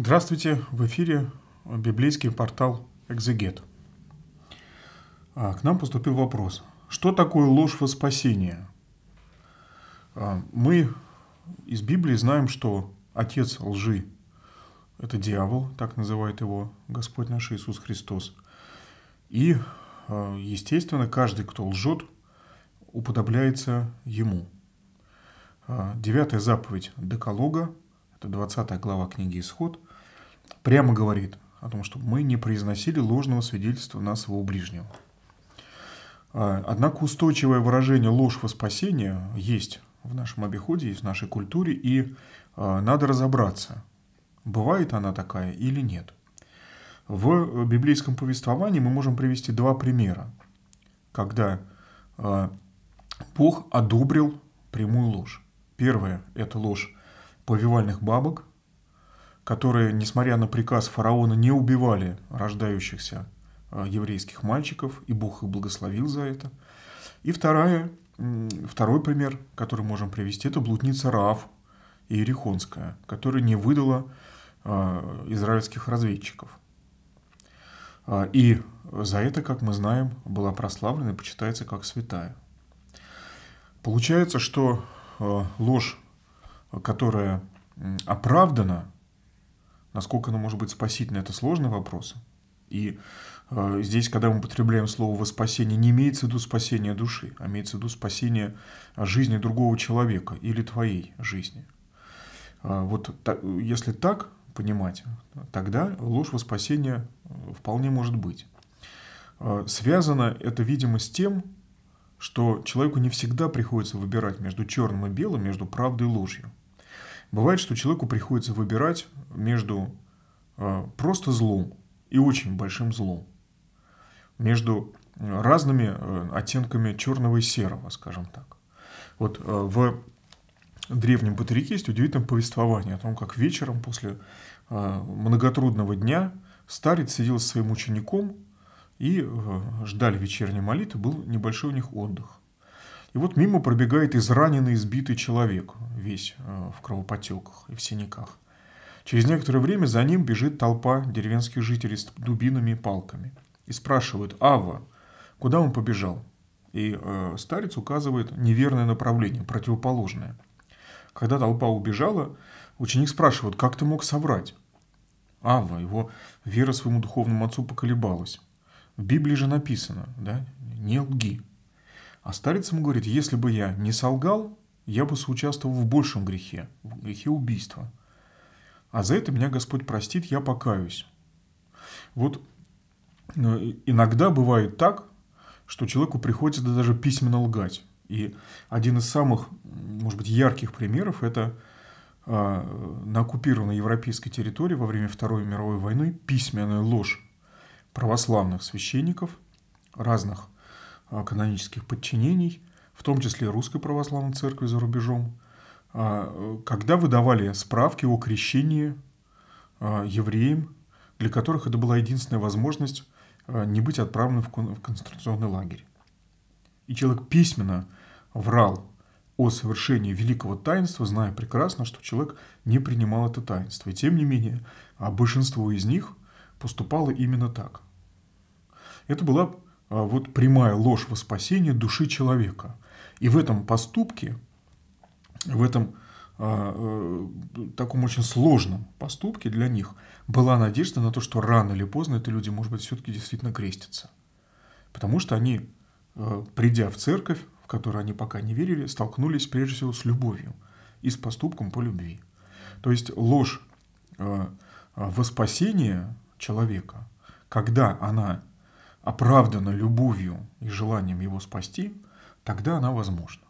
Здравствуйте, в эфире библейский портал «Экзегет». А, к нам поступил вопрос. Что такое ложь во спасение? А, мы из Библии знаем, что отец лжи – это дьявол, так называет его Господь наш Иисус Христос. И, а, естественно, каждый, кто лжет, уподобляется ему. Девятая заповедь Деколога, это 20 глава книги «Исход», прямо говорит о том, что мы не произносили ложного свидетельства на своего ближнего. А, однако устойчивое выражение «ложь во спасение» есть в нашем обиходе, есть в нашей культуре, и а, надо разобраться, бывает она такая или нет. В библейском повествовании мы можем привести два примера, когда а, Бог одобрил прямую ложь. Первое – это ложь повивальных бабок, которые, несмотря на приказ фараона, не убивали рождающихся э, еврейских мальчиков, и Бог их благословил за это. И вторая, второй пример, который можем привести, это блудница Раав Иерихонская, которая не выдала э, израильских разведчиков. Э, и за это, как мы знаем, была прославлена и почитается как святая. Получается, что ложь, которая оправдана Насколько она может быть спасительно, это сложный вопрос. И э, здесь, когда мы употребляем слово «спасение», не имеется в виду спасение души, а имеется в виду спасение жизни другого человека или твоей жизни. Э, вот та, если так понимать, тогда ложь во спасение э, вполне может быть. Э, связано это, видимо, с тем, что человеку не всегда приходится выбирать между черным и белым, между правдой и ложью. Бывает, что человеку приходится выбирать между э, просто злом и очень большим злом, между э, разными э, оттенками черного и серого, скажем так. Вот в древнем Патрике есть удивительное повествование о том, как вечером после многотрудного дня старец сидел со своим учеником и ждали вечерней молитвы, был небольшой у них отдых. И вот мимо пробегает израненный, избитый человек, весь э, в кровопотеках и в синяках. Через некоторое время за ним бежит толпа деревенских жителей с дубинами и палками. И спрашивают «Ава, куда он побежал?» И э, старец указывает неверное направление, противоположное. Когда толпа убежала, ученик спрашивает «Как ты мог соврать?» Ава, его вера своему духовному отцу поколебалась. В Библии же написано, да, не лги. А старец ему говорит, если бы я не солгал, я бы соучаствовал в большем грехе, в грехе убийства. А за это меня Господь простит, я покаюсь. Вот э, иногда бывает так, что человеку приходится даже письменно лгать. И один из самых, может быть, ярких примеров – это а, на оккупированной европейской территории во время Второй мировой войны письменная ложь православных священников разных – а, канонических подчинений, в том числе Русской Православной Церкви за рубежом, а, э, когда выдавали справки о крещении а, евреям, для которых это была единственная возможность не быть отправленным в концентрационный лагерь. И человек письменно врал о совершении великого таинства, зная прекрасно, что человек не принимал это таинство. И тем не менее, большинство из них поступало именно так. Это была а, вот прямая ложь во спасение души человека. И в этом поступке, в этом а, э, таком очень сложном поступке для них была надежда на то, что рано или поздно эти люди, может быть, все-таки действительно крестятся. Потому что они, э, придя в церковь, в которую они пока не верили, столкнулись прежде всего с любовью и с поступком по любви. То есть ложь э, э во спасение человека, когда она оправдана любовью и желанием его спасти, тогда она возможна.